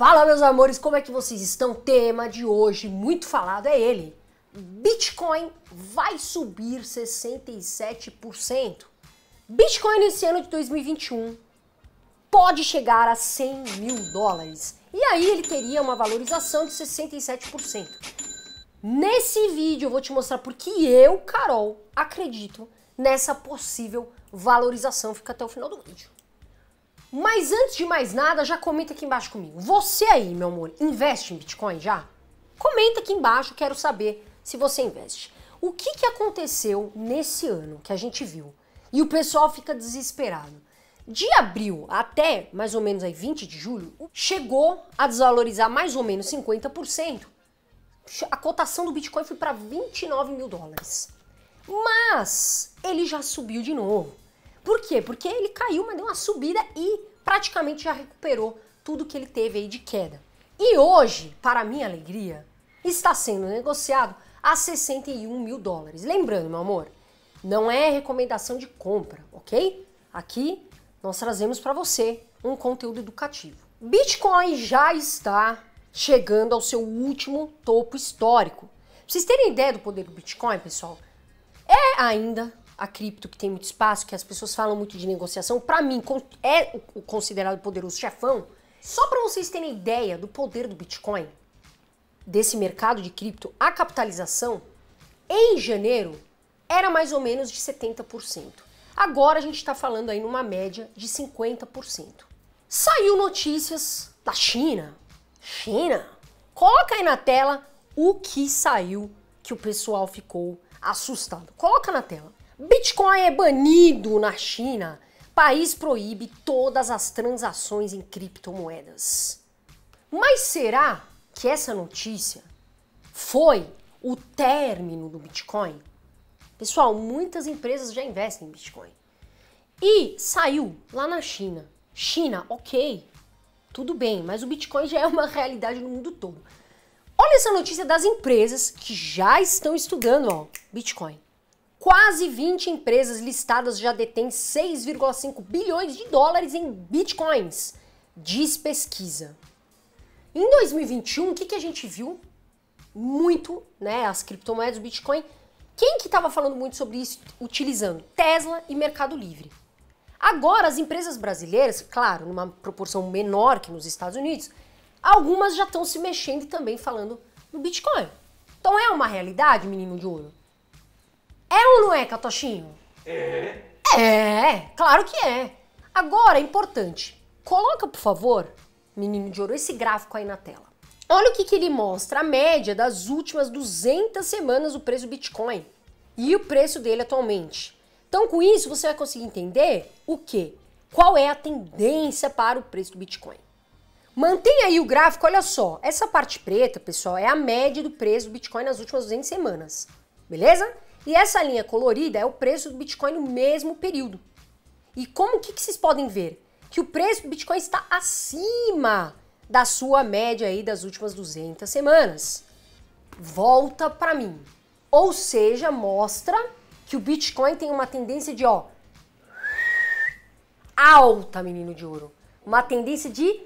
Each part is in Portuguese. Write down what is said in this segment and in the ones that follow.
Fala meus amores, como é que vocês estão? Tema de hoje muito falado é ele. Bitcoin vai subir 67%. Bitcoin nesse ano de 2021 pode chegar a 100 mil dólares. E aí ele teria uma valorização de 67%. Nesse vídeo eu vou te mostrar porque eu, Carol, acredito nessa possível valorização. Fica até o final do vídeo. Mas antes de mais nada, já comenta aqui embaixo comigo. Você aí, meu amor, investe em Bitcoin já? Comenta aqui embaixo, quero saber se você investe. O que, que aconteceu nesse ano que a gente viu? E o pessoal fica desesperado. De abril até mais ou menos aí 20 de julho, chegou a desvalorizar mais ou menos 50%. A cotação do Bitcoin foi para 29 mil dólares. Mas ele já subiu de novo. Por quê? Porque ele caiu, mas deu uma subida e praticamente já recuperou tudo que ele teve aí de queda. E hoje, para minha alegria, está sendo negociado a 61 mil dólares. Lembrando, meu amor, não é recomendação de compra, ok? Aqui nós trazemos para você um conteúdo educativo. Bitcoin já está chegando ao seu último topo histórico. Pra vocês terem ideia do poder do Bitcoin, pessoal, é ainda a cripto, que tem muito espaço, que as pessoas falam muito de negociação, para mim é o considerado poderoso chefão. Só para vocês terem ideia do poder do Bitcoin, desse mercado de cripto, a capitalização em janeiro era mais ou menos de 70%. Agora a gente está falando aí numa média de 50%. Saiu notícias da China. China? Coloca aí na tela o que saiu que o pessoal ficou assustado. Coloca na tela. Bitcoin é banido na China. País proíbe todas as transações em criptomoedas. Mas será que essa notícia foi o término do Bitcoin? Pessoal, muitas empresas já investem em Bitcoin. E saiu lá na China. China, ok, tudo bem, mas o Bitcoin já é uma realidade no mundo todo. Olha essa notícia das empresas que já estão estudando ó, Bitcoin. Quase 20 empresas listadas já detêm 6,5 bilhões de dólares em bitcoins, diz pesquisa. Em 2021, o que, que a gente viu? Muito, né? As criptomoedas, o Bitcoin. Quem que estava falando muito sobre isso utilizando? Tesla e Mercado Livre. Agora, as empresas brasileiras, claro, numa proporção menor que nos Estados Unidos, algumas já estão se mexendo e também falando no Bitcoin. Então é uma realidade, menino de ouro? É ou não é, Catochinho? É. é. É, claro que é. Agora, é importante, coloca, por favor, menino de ouro, esse gráfico aí na tela. Olha o que, que ele mostra, a média das últimas 200 semanas do preço do Bitcoin e o preço dele atualmente. Então, com isso, você vai conseguir entender o que? Qual é a tendência para o preço do Bitcoin. Mantenha aí o gráfico, olha só. Essa parte preta, pessoal, é a média do preço do Bitcoin nas últimas 200 semanas. Beleza? E essa linha colorida é o preço do Bitcoin no mesmo período. E como que, que vocês podem ver? Que o preço do Bitcoin está acima da sua média aí das últimas 200 semanas. Volta para mim. Ou seja, mostra que o Bitcoin tem uma tendência de, ó, alta, menino de ouro. Uma tendência de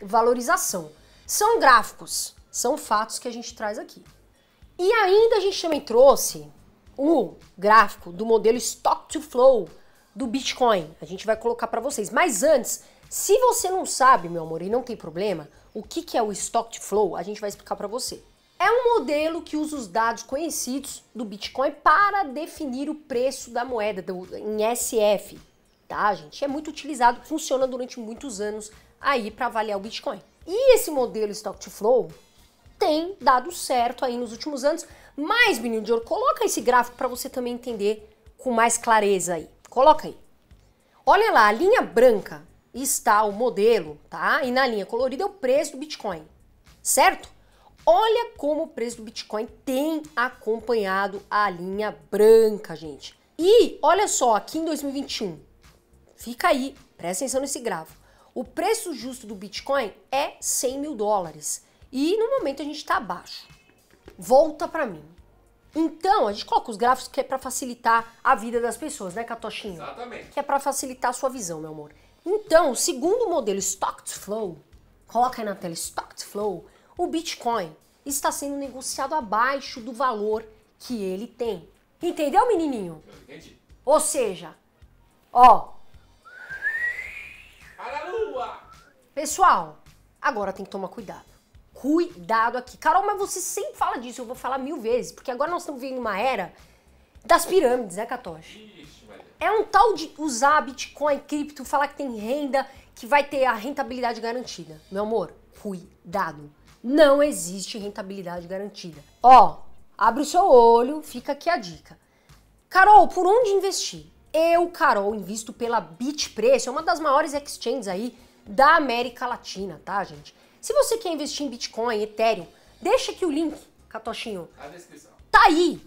valorização. São gráficos, são fatos que a gente traz aqui. E ainda a gente também trouxe o gráfico do modelo Stock to Flow do Bitcoin. A gente vai colocar para vocês. Mas antes, se você não sabe, meu amor, e não tem problema, o que, que é o Stock to Flow, a gente vai explicar para você. É um modelo que usa os dados conhecidos do Bitcoin para definir o preço da moeda do, em SF, tá, gente? É muito utilizado, funciona durante muitos anos aí para avaliar o Bitcoin. E esse modelo Stock to Flow tem dado certo aí nos últimos anos. Mas, menino de ouro, coloca esse gráfico para você também entender com mais clareza aí. Coloca aí. Olha lá, a linha branca está o modelo, tá? E na linha colorida é o preço do Bitcoin, certo? Olha como o preço do Bitcoin tem acompanhado a linha branca, gente. E olha só, aqui em 2021, fica aí, presta atenção nesse gráfico. O preço justo do Bitcoin é 100 mil dólares. E no momento a gente está abaixo. Volta para mim. Então, a gente coloca os gráficos que é para facilitar a vida das pessoas, né, Catochinho? Exatamente. Que é para facilitar a sua visão, meu amor. Então, segundo o modelo to Flow, coloca aí na tela Stock to Flow, o Bitcoin está sendo negociado abaixo do valor que ele tem. Entendeu, menininho? Eu entendi. Ou seja, ó. Para a lua! Pessoal, agora tem que tomar cuidado cuidado aqui. Carol, mas você sempre fala disso, eu vou falar mil vezes, porque agora nós estamos vivendo uma era das pirâmides, né, Katoshi? Isso, velho. É um tal de usar Bitcoin, cripto, falar que tem renda, que vai ter a rentabilidade garantida. Meu amor, cuidado. Não existe rentabilidade garantida. Ó, abre o seu olho, fica aqui a dica. Carol, por onde investir? Eu, Carol, invisto pela Bitpreço, é uma das maiores exchanges aí da América Latina, tá, gente? Se você quer investir em Bitcoin, Ethereum, deixa aqui o link, Catochinho. Na descrição. Tá aí,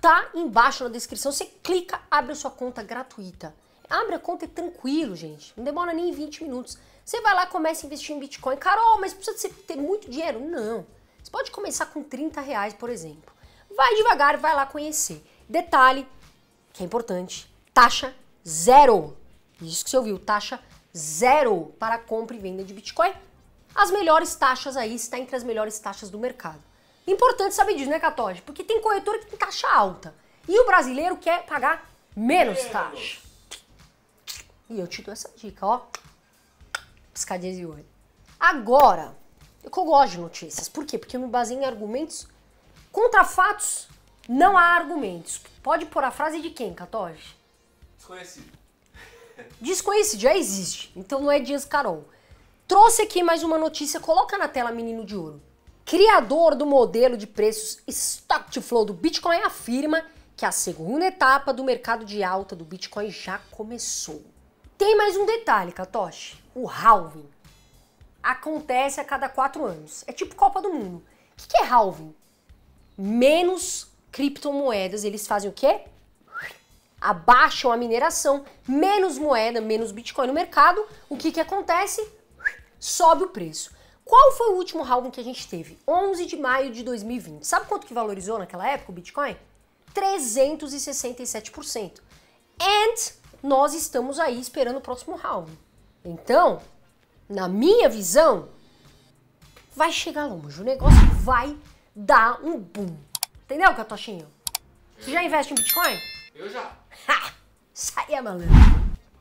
tá embaixo na descrição. Você clica, abre a sua conta gratuita. Abre a conta é tranquilo, gente. Não demora nem 20 minutos. Você vai lá começa a investir em Bitcoin. Carol, mas precisa ter muito dinheiro? Não. Você pode começar com 30 reais, por exemplo. Vai devagar, vai lá conhecer. Detalhe, que é importante, taxa zero. Isso que você ouviu, taxa zero para compra e venda de Bitcoin as melhores taxas aí, está entre as melhores taxas do mercado. Importante saber disso, né, Catoge? Porque tem corretora que tem taxa alta e o brasileiro quer pagar menos taxa. E eu te dou essa dica, ó. Piscadinha de olho. Agora, é eu gosto de notícias. Por quê? Porque eu me baseio em argumentos contra fatos, não há argumentos. Pode pôr a frase de quem, Catoge? Desconhecido. Desconhecido, já existe. Então não é Dias Carol. Trouxe aqui mais uma notícia, coloca na tela, menino de ouro. Criador do modelo de preços Stock to Flow do Bitcoin afirma que a segunda etapa do mercado de alta do Bitcoin já começou. Tem mais um detalhe, Katoshi. O halving acontece a cada quatro anos. É tipo Copa do Mundo. O que, que é halving? Menos criptomoedas, eles fazem o quê? Abaixam a mineração, menos moeda, menos Bitcoin no mercado. O que, que acontece? sobe o preço. Qual foi o último halving que a gente teve? 11 de maio de 2020. Sabe quanto que valorizou naquela época o Bitcoin? 367%. And nós estamos aí esperando o próximo halving. Então, na minha visão, vai chegar longe. O negócio vai dar um boom. Entendeu, Catochinho? Você já investe em Bitcoin? Eu já. Ha! Saia malandro.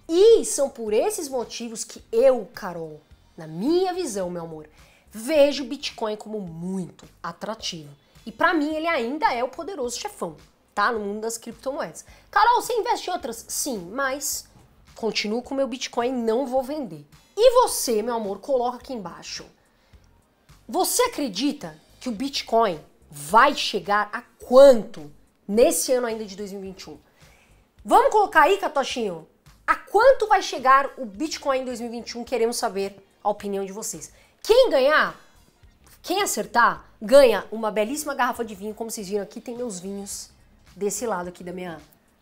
E são por esses motivos que eu, Carol, na minha visão, meu amor, vejo o Bitcoin como muito atrativo. E para mim ele ainda é o poderoso chefão, tá? No mundo das criptomoedas. Carol, você investe em outras? Sim, mas continuo com meu Bitcoin, não vou vender. E você, meu amor, coloca aqui embaixo. Você acredita que o Bitcoin vai chegar a quanto nesse ano ainda de 2021? Vamos colocar aí, Catochinho, a quanto vai chegar o Bitcoin em 2021? Queremos saber a opinião de vocês. Quem ganhar, quem acertar, ganha uma belíssima garrafa de vinho. Como vocês viram aqui, tem meus vinhos desse lado aqui da minha,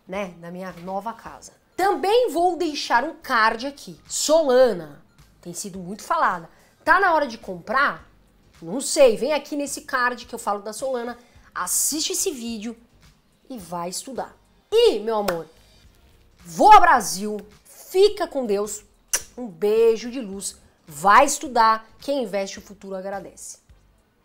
né, da minha nova casa. Também vou deixar um card aqui. Solana, tem sido muito falada. Tá na hora de comprar? Não sei, vem aqui nesse card que eu falo da Solana, assiste esse vídeo e vai estudar. E, meu amor, vou ao Brasil, fica com Deus, um beijo de luz vai estudar, quem investe o futuro agradece.